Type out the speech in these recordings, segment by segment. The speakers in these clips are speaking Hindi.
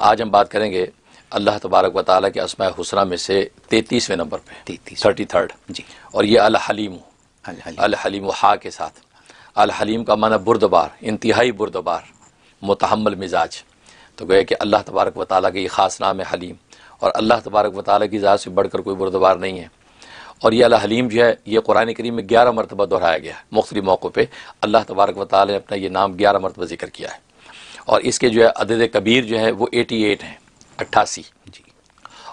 आज हम बात करेंगे अल्लाह तबारक व के असमय हुसना में से तैतीसवें नंबर पे थर्टी थर्ड जी और ये अल हलीम हाँ हाँ अल हलीम हा के साथ अल हलीम का माना बुरदबार इंतहाई बुरदबार मुतहमल मिजाज तो गए कि अल्लाह तबारक वाली का ये ख़ास नाम है हलीम और अल्लाह तबारक वाली की ज़्यादा से बढ़कर कोई बुरदबार नहीं है और ये अल्लाह हलीम जो है ये कुरान करीम में ग्यारह मरतबा दोहराया गया है मुख्तलि मौक़ों पर अल्लाह तबारक वाली ने अपना ये नाम ग्यारह मरतबा ज़िक्र किया है और इसके जो है अदद कबीर जो है वो एटी एट हैं अट्ठासी जी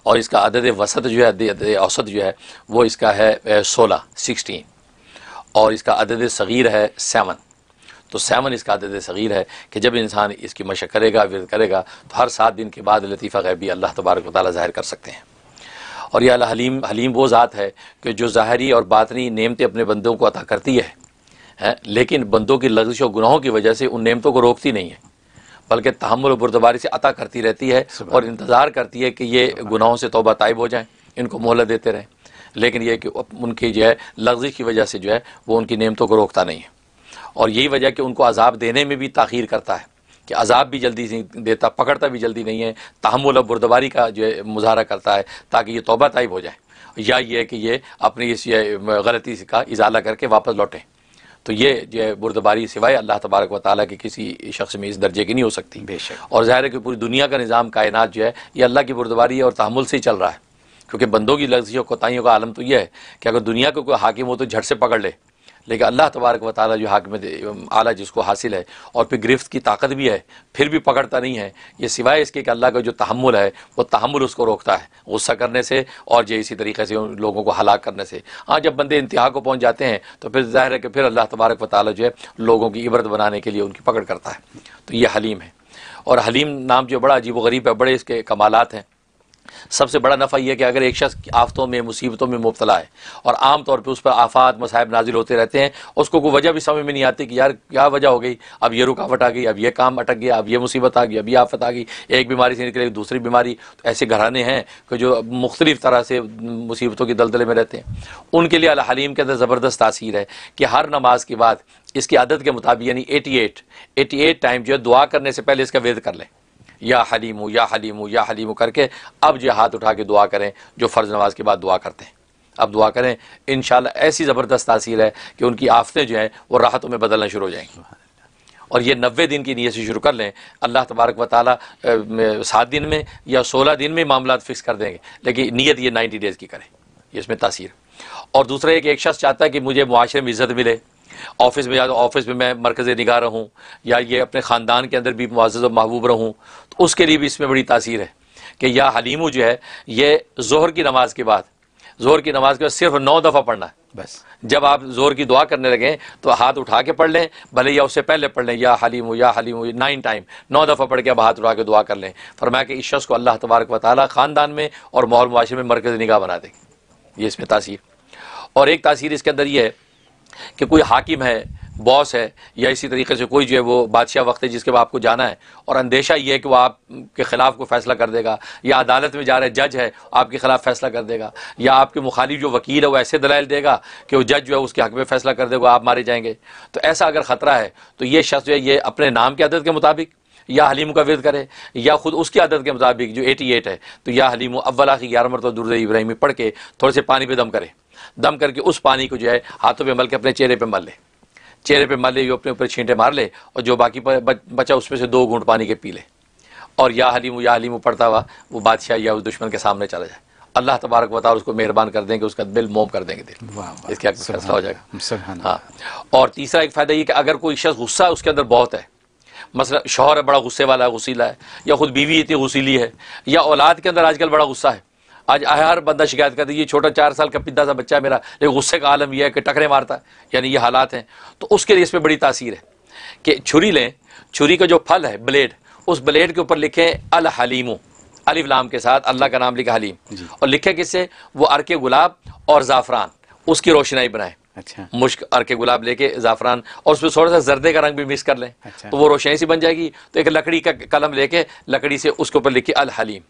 और इसका अदद वसत जो है अदद औसत जो है वो इसका है सोलह सिक्सटीन और इसका अदद सग़ीर है सेवन तो सेवन इसका अदद सग़ीर है कि जब इंसान इसकी मशक करेगा विरत करेगा तो हर सात दिन के बाद लतीफ़ा गैबी अल्लाह तबारक वाली ज़ाहिर कर सकते हैं और यह हलीम हलीम वो ज़ात है कि जो ज़ाहरी और बातनी नेमतें अपने बंदों को अता करती है, है लेकिन बंदों की लजिश और गुनाहों की वजह से उन नेमतों को रोकती नहीं है बल्कि तहमुल बुरदबारी से अता करती रहती है और इंतज़ार करती है कि ये गुनाहों से तोबा तायब हो जाएँ इनको मोहलत देते रहें लेकिन यह कि उनकी जो है लग्जिश की वजह से जो है वो उनकी नेमतों को रोकता नहीं है और यही वजह कि उनको अजाब देने में भी ताखिर करता है कि अजाब भी जल्दी नहीं देता पकड़ता भी जल्दी नहीं है तहमुल और बुरदबारी का जो है मुजाहरा करता है ताकि ये तोबा तयब हो जाए या ये कि ये अपनी इस गलती का इजाला करके वापस लौटें तो ये जो है बुरदबारी सिवाय अल्लाह तबारक व ताली के किसी शख्स में इस दर्जे की नहीं हो सकती बेशक और ज़ाहिर है कि पूरी दुनिया का निज़ाम कायनात जो है ये अल्लाह की बुरदबारी और तहमुल से ही चल रहा है क्योंकि बंदों की लफ्जियों कोताहीियों का आलम तो यह है कि अगर दुनिया को कोई हाकिम हो तो झट से पकड़ ले लेकिन अल्लाह तबारक व ताली जो हाकम आला जिसको हासिल है और फिर गिरफ्त की ताकत भी है फिर भी पकड़ता नहीं है ये सिवाय इसके कि अल्लाह का जो तहमुल है वो तहमुल उसको रोकता है गुस्सा करने से और ये इसी तरीके से लोगों को हलाक करने से हाँ जब बंदे इंतहा को पहुँच जाते हैं तो फिर ज़ाहिर है कि फिर अल्लाह तबारक व ताली जो है लोगों की इबरत बनाने के लिए उनकी पकड़ करता है तो ये हलीम है और हलीम नाम जो बड़ा अजीब व गरीब है बड़े इसके कमालत हैं सबसे बड़ा नफ़ा यह है कि अगर एक शख्स आफतों में मुसीबतों में मुबतला है और आम तौर पर उस पर आफात मसाहब नाजिल होते रहते हैं उसको कोई वजह भी समझ में नहीं आती कि यार क्या वजह हो गई अब ये रुकावट आ गई अब ये काम अटक गया अब ये मुसीबत आ गई अब ये आफत आ गई एक बीमारी से निकलेगी दूसरी बीमारी तो ऐसे घराने हैं कि जो मुख्तलिफ़ तरह से मुसीबतों के दलदले में रहते हैं उनके लिए अल हलीम के अंदर ज़बरदस्त तासीर है कि हर नमाज के बाद इसकी आदत के मुताबिक यानी एटी एट एटी एट टाइम जो है दुआ करने से पहले इसका वेद कर लें या हलीमू या हलीमू या हलीमू करके अब जो हाथ उठा के दुआ करें जो फ़र्ज़ नमाज के बाद दुआ करते हैं अब दुआ करें इन ऐसी ज़बरदस्त तासीर है कि उनकी आफतें जो हैं वो राहतों में बदलना शुरू हो जाएंगी और ये नबे दिन की नीयत से शुरू कर लें अल्लाह तबारक व ताली सात दिन में या सोलह दिन में मामला फिक्स कर देंगे लेकिन नीयत ये नाइन्टी डेज़ की करें इसमें तासीर और दूसरा एक एक शख्स चाहता है कि मुझे माशरे में इज़्ज़त मिले ऑफिस में या ऑफिस में मैं मरकज़ निगाह रहूँ या ये अपने ख़ानदान के अंदर भी मुआज़ महबूब रहूँ उसके लिए भी इसमें बड़ी तासीर है कि या हलीमु जो है ये जहर की नमाज के बाद जोहर की नमाज के बाद सिर्फ नौ दफ़ा पढ़ना है बस जब आप जोर की दुआ करने लगें तो हाथ उठा के पढ़ लें भले या उससे पहले पढ़ लें या हलीम हो या हलीम हो नाइन टाइम नौ दफ़ा पढ़ के अब हाथ उठा के दुआ कर लें फरमाया कि इस शख्स को अल्लाह तबारक वाली ख़ानदान में और माहौल मुआरे में मरकज निगाह बना देंगे ये इसमें तासीर और एक तासीर इसके अंदर ये है कि कोई हाकिम है बॉस है या इसी तरीके से कोई जो है वो बादशाह वक्त है जिसके बाद आपको जाना है और अंदेशा ये है कि वो आपके ख़िलाफ़ को फ़ैसला कर देगा या अदालत में जा रहे जज है आपके ख़िलाफ़ फ़ैसला कर देगा या आपके मुखालिफ जो वकील है वो ऐसे दलाइल देगा कि वो जज जो है उसके हक में फ़ैसला कर देगा आप मारे जाएंगे तो ऐसा अगर ख़तरा है तो ये शख्स जो है ये अपने नाम की आदत के मुताबिक या हलीम का विद करे या खुद उसकी आदत के मुताबिक जो एटी एट है तो या हलीम अव्वला की ग्यारह मरतब दुर्द इब्राहिमी पढ़ के थोड़े से पानी पर दम करे दम करके उस पानी को जो है हाथों पर मल के अपने चेहरे पर मल लें चेहरे पे मार ले जो अपने ऊपर छींटे मार ले और जो बाकी बचा उसमें से दो घूंट पानी के पी ले और या हलीम या हलीम पढ़ता हुआ वो बादशाह या उस दुश्मन के सामने चला जाए अल्लाह तबारक बता उसको मेहरबान कर देंगे उसका दिल मोम कर देंगे दिल इसके फैसला हो जाएगा हाँ और तीसरा एक फ़ायदा ये कि अगर कोई शख्स गुस्सा है उसके अंदर बहुत है मसला शोहर है बड़ा गुस्से वाला है गुसीला है या खुद बीवी इतनी गुसीली है या औलाद के अंदर आजकल बड़ा गुस्सा है आज हर बंदा शिकायत करता है ये छोटा चार साल का पिद्दा सा बच्चा है मेरा लेकिन गुस्से का आलम यह है कि टकरे मारता है यानी ये हालात हैं तो उसके लिए इस पर बड़ी तासीर है कि छुरी लें छुरी का जो फल है ब्लेड उस ब्लेड के ऊपर लिखें अल हलीमो अलिफ लाम के साथ अल्लाह का नाम लिखा हलीम और लिखे किससे वो अरके गुलाब और ज़ाफ़रान उसकी रोशनाई बनाए अच्छा मुश्क अरके गुलाब लेके ज़ाफ़रान और उसमें थोड़ा सा जर्दे का रंग भी मिक्स कर लें अच्छा। तो वो रोशनी सी बन जाएगी तो एक लकड़ी का कलम लेके लकड़ी से उसके ऊपर लिखे अल हलीम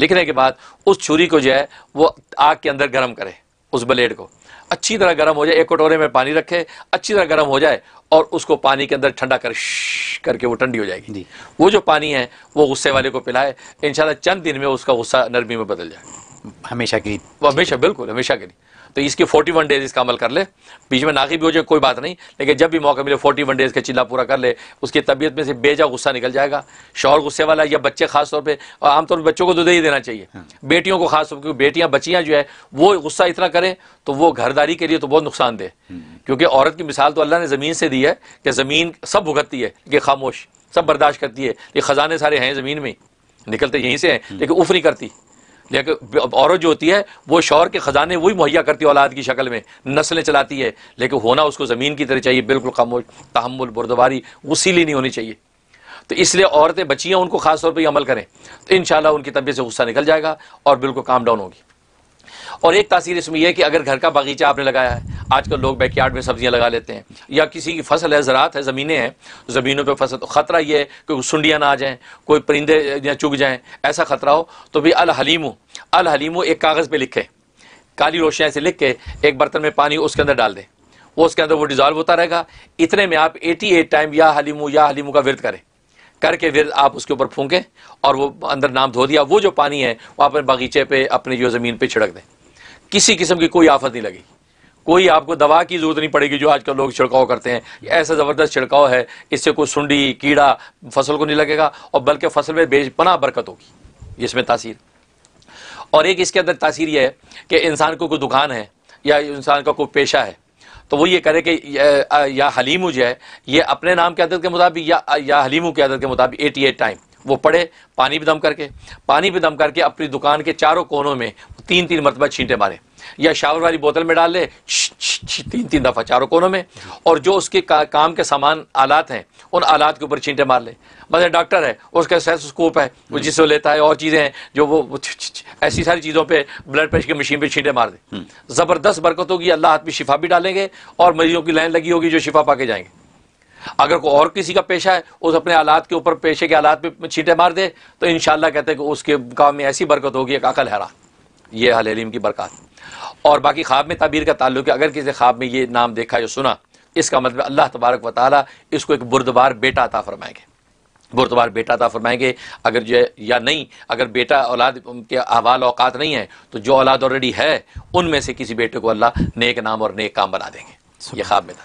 लिखने के बाद उस छुरी को जो है वो आग के अंदर गर्म करे उस ब्लेड को अच्छी तरह गर्म हो जाए एक कटोरे में पानी रखे अच्छी तरह गर्म हो जाए और उसको पानी के अंदर ठंडा कर करके वो ठंडी हो जाएगी जी वो जो पानी है वो गुस्से वाले को पिलाए इन चंद दिन में उसका गुस्सा नरमी में बदल जाए हमेशा के लिए हमेशा बिल्कुल हमेशा के लिए तो इसके 41 डेज इसका अमल कर ले बीच में नाकी भी हो जाए कोई बात नहीं लेकिन जब भी मौका मिले 41 डेज का चिल्ला पूरा कर ले उसकी तबीयत में से बेजा गुस्सा निकल जाएगा शौहर गुस्से वाला या बच्चे खासतौर पर आमतौर पर बच्चों को तो दे ही देना चाहिए हाँ। बेटियों को खासतौर पर बेटियाँ बच्चियाँ जो है वो गुस्सा इतना करें तो वो घरदारी के लिए तो बहुत नुकसान दे हम्म। क्योंकि औरत की मिसाल तो अल्लाह ने ज़मीन से दी है कि ज़मीन सब भुगतती है कि खामोश सब बर्दाश्त करती है ये खजाने सारे हैं ज़मीन में निकलते यहीं से हैं हम्म। लेकिन उफ नहीं करती लेकिन औरत जो होती है वो शौहर के ख़जाने वही मुहैया करती है औलाद की शक्ल में नस्लें चलाती है लेकिन होना उसको ज़मीन की तरह चाहिए बिल्कुल खामोश तहमुल बुरदबारी उसीली नहीं होनी चाहिए तो इसलिए औरतें बची हैं उनको खास तौर पर अमल करें तो इन उनकी तबीयत से गुस्सा निकल जाएगा और बिल्कुल काम डाउन होगी और एक तासीर इसमें यह है कि अगर घर का बागीचा आपने लगाया है आजकल लोग बैकयार्ड में सब्जियां लगा लेते हैं या किसी की फसल है ज़रात है ज़मीनें हैं ज़मीनों पर फसल तो ख़तरा यह है कि सुंडियाँ ना आ जाएँ कोई परिंदे या चुग जाएँ ऐसा ख़तरा हो तो भी अल हलीमो अल हलीमो एक कागज़ पर लिखे काली रोशनियाँ से लिख के एक बर्तन में पानी उसके अंदर डाल दें वो उसके अंदर वो डिज़ॉल्व होता रहेगा इतने में आप एटी एट टाइम या हलीमो या हलीमो का विरत करें करके फिर आप उसके ऊपर फूकें और वो अंदर नाम धो दिया वो जो पानी है वो अपने बगीचे पे अपने जो ज़मीन पे छिड़क दें किसी किस्म की कोई आफत नहीं लगेगी कोई आपको दवा की जरूरत नहीं पड़ेगी जो आजकल लोग छिड़काव करते हैं ऐसा ज़बरदस्त छिड़काव है इससे कोई सुंडी कीड़ा फसल को नहीं लगेगा और बल्कि फसल में बेपना बरकत होगी इसमें तासीर और एक इसके अंदर तासीर यह है कि इंसान को कोई दुकान है या इंसान का कोई पेशा है तो वो ये करे कि या, या हलीमू जो है ये अपने नाम की आदत के मुताबिक या, या हलीमू की आदत के मुताबिक एटी एट टाइम वो पड़े पानी भी दम करके पानी भी दम करके अपनी दुकान के चारों कोनों में तीन तीन मरतबा छींटे मारे या शावर वाली बोतल में डाल ले तीन तीन दफ़ा चारों कोनों में और जो उसके का, काम के सामान आलात हैं उन आलात के ऊपर छींटे मार ले मतलब डॉक्टर है उसका सेल्सोस्कोप है वो हम्म। जिससे लेता है और चीज़ें हैं जो वो ऐसी सारी चीज़ों पे ब्लड प्रेशर की मशीन पे छींटे मार दे हम्म। ज़बरदस्त बरकत होगी अल्लाह हाथ में शिफा भी डालेंगे और मरीजों की लाइन लगी होगी जो शिफा पा के जाएंगे अगर कोई और किसी का पेशा है उस अपने आलात के ऊपर पेशे के आलात पे छींटे मार दे तो इन कहते हैं कि उसके काम में ऐसी बरकत होगी एक अकल हैरा ये हल की बरकत और बाकी ख्वाब में तबीर का ताल्लुक है अगर किसी ख्वाब में ये नाम देखा या सुना इसका मतलब अल्लाह तबारक व ताली इसको एक बुरदबार बेटा अता फरमाएंगे बुरदबार बेटा अता फरमाएंगे अगर जो है या नहीं अगर बेटा औलाद के अहवाल अवकात नहीं है तो जो औलाद ऑलरेडी है उनमें से किसी बेटे को अल्लाह नेक नाम और नेक काम बना देंगे ये ख्वाब में था